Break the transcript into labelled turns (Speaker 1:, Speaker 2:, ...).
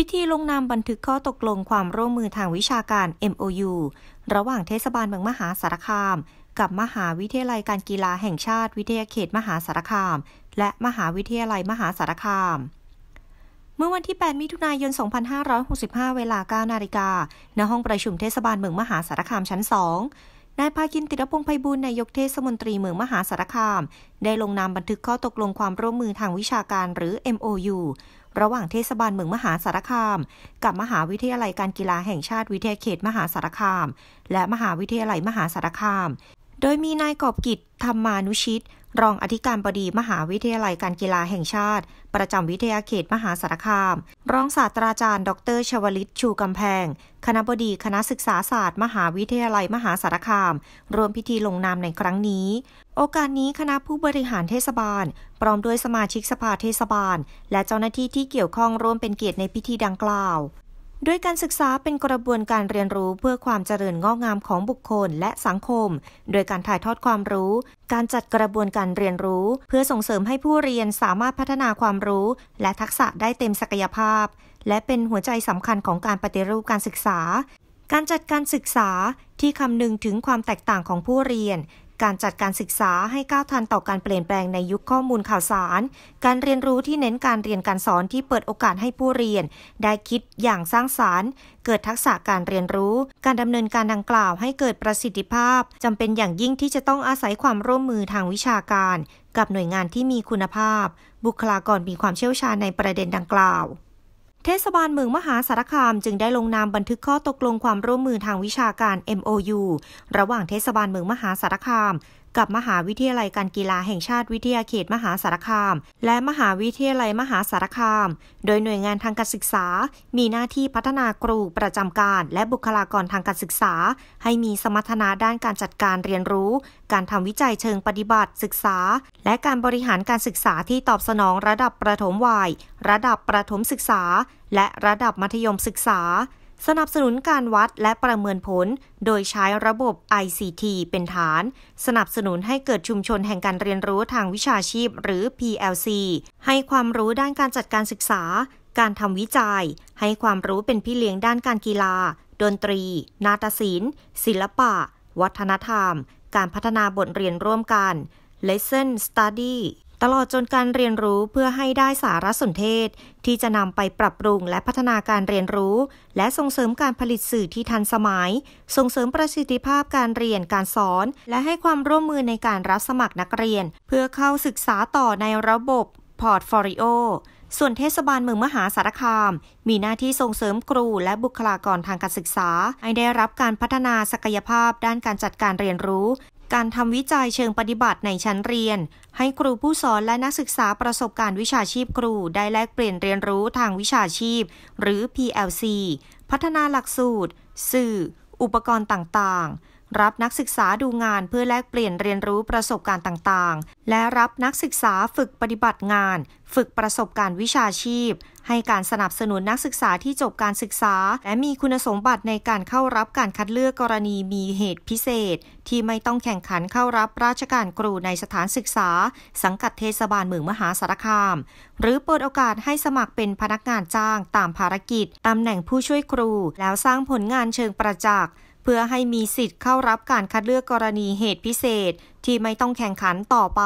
Speaker 1: พิธีลงนามบันทึกข้อตกลงความร่วมมือทางวิชาการ MOU ระหว่างเทศบาลเมืองมหาสารคาม กับมหาวิทยาลัยการกีฬาแห่งชาติวิทยาเขตมหาสารคาม และมหาวิทยาลัยมหาสารคาม เมื่อวันที่ 8 มิถุนายน 2565 เวลา9นาฬิกาณห้องประชุมเทศบาลเมืองมหาสารคามชั้น 2 นายภาคินติรพงศ์ไพบุญนายกเทศมนตรีเมืองมหาสารคามได้ลงนามบันทึกข้อตกลงความร่วมมือทางวิชาการหรือ MOU ระหว่างเทศบาลเมืองมหาสารคาม กับมหาวิทยาลัยการกีฬาแห่งชาติวิทยาเขตมหาสารคาม และมหาวิทยาลัยมหาสารคาม โดยมีนายกอบกิจธรรมานุชิตรองอธิการบดีมหาวิทยาลัยการกีฬาแห่งชาติ ประจำวิทยาเขตมหาสารคาม รองศาสตราจารย์ดร ชวลิต ชูกำแพง คณะบดีคณะศึกษาศาสตร์ มหาวิทยาลัยมหาสารคาม รวมพิธีลงนามในครั้งนี้ โอกาสนี้คณะผู้บริหารเทศบาลพร้อมด้วยสมาชิกสภาเทศบาล และเจ้าหน้าที่ที่เกี่ยวข้องร่วมเป็นเกียรติในพิธีดังกล่าวโดยการศึกษาเป็นกระบวนการเรียนรู้เพื่อความเจริญงอกงามของบุคคลและสังคม โดยการถ่ายทอดความรู้ การจัดกระบวนการเรียนรู้เพื่อส่งเสริมให้ผู้เรียนสามารถพัฒนาความรู้และทักษะได้เต็มศักยภาพ และเป็นหัวใจสำคัญของการปฏิรูปการศึกษา การจัดการศึกษาที่คำนึงถึงความแตกต่างของผู้เรียนการจัดการศึกษาให้ก้าวทันต่อการเปลี่ยนแปลงในยุคข้อมูลข่าวสาร การเรียนรู้ที่เน้นการเรียนการสอนที่เปิดโอกาสให้ผู้เรียนได้คิดอย่างสร้างสารรค์ เกิดทักษะการเรียนรู้ การดำเนินการดังกล่าวให้เกิดประสิทธิภาพจำเป็นอย่างยิ่งที่จะต้องอาศัยความร่วมมือทางวิชาการกับหน่วยงานที่มีคุณภาพ บุคลากรมีความเชี่ยวชาญในประเด็นดังกล่าวเทศบาลเมืองมหาสารคามจึงได้ลงนามบันทึกข้อตกลงความร่วมมือทางวิชาการ MOU ระหว่างเทศบาลเมืองมหาสารคามกับมหาวิทยาลัยการกีฬาแห่งชาติวิทยาเขตมหาสารคาม และมหาวิทยาลัยมหาสารคาม โดยหน่วยงานทางการศึกษา มีหน้าที่พัฒนาครูประจำการและบุคลากรทางการศึกษา ให้มีสมรรถนะด้านการจัดการเรียนรู้ การทำวิจัยเชิงปฏิบัติศึกษา และการบริหารการศึกษาที่ตอบสนองระดับประถมวัย ระดับประถมศึกษา และระดับมัธยมศึกษาสนับสนุนการวัดและประเมินผล โดยใช้ระบบ ICT เป็นฐาน สนับสนุนให้เกิดชุมชนแห่งการเรียนรู้ทางวิชาชีพ หรือ PLC ให้ความรู้ด้านการจัดการศึกษา การทำวิจัย ให้ความรู้เป็นพี่เลี้ยงด้านการกีฬา ดนตรี นาฏศิลป์ศิลปะ วัฒนธรรม การพัฒนาบทเรียนร่วมกัน Lesson Study ตลอดจนการเรียนรู้เพื่อให้ได้สารสนเทศ ที่จะนำไปปรับปรุงและพัฒนาการเรียนรู้ และส่งเสริมการผลิตสื่อที่ทันสมัย ส่งเสริมประสิทธิภาพการเรียนการสอน และให้ความร่วมมือในการรับสมัครนักเรียน เพื่อเข้าศึกษาต่อในระบบพอร์ตฟอริโอส่วนเทศบาลเมืองมหาสารคาม มีหน้าที่ส่งเสริมครูและบุคลากรทางการศึกษา ให้ได้รับการพัฒนาศักยภาพด้านการจัดการเรียนรู้การทำวิจัยเชิงปฏิบัติในชั้นเรียน ให้ครูผู้สอนและนักศึกษาประสบการณ์วิชาชีพครูได้แลกเปลี่ยนเรียนรู้ทางวิชาชีพหรือ PLC พัฒนาหลักสูตร สื่อ อุปกรณ์ต่าง ๆรับนักศึกษาดูงานเพื่อแลกเปลี่ยนเรียนรู้ประสบการณ์ต่างๆ และรับนักศึกษาฝึกปฏิบัติงาน ฝึกประสบการณ์วิชาชีพ ให้การสนับสนุนนักศึกษาที่จบการศึกษา และมีคุณสมบัติในการเข้ารับการคัดเลือกกรณีมีเหตุพิเศษ ที่ไม่ต้องแข่งขันเข้ารับราชการครูในสถานศึกษา สังกัดเทศบาลเมืองมหาสารคาม หรือเปิดโอกาสให้สมัครเป็นพนักงานจ้างตามภารกิจตำแหน่งผู้ช่วยครู แล้วสร้างผลงานเชิงประจักษ์เพื่อให้มีสิทธิ์เข้ารับการคัดเลือกกรณีเหตุพิเศษ ที่ไม่ต้องแข่งขันต่อไป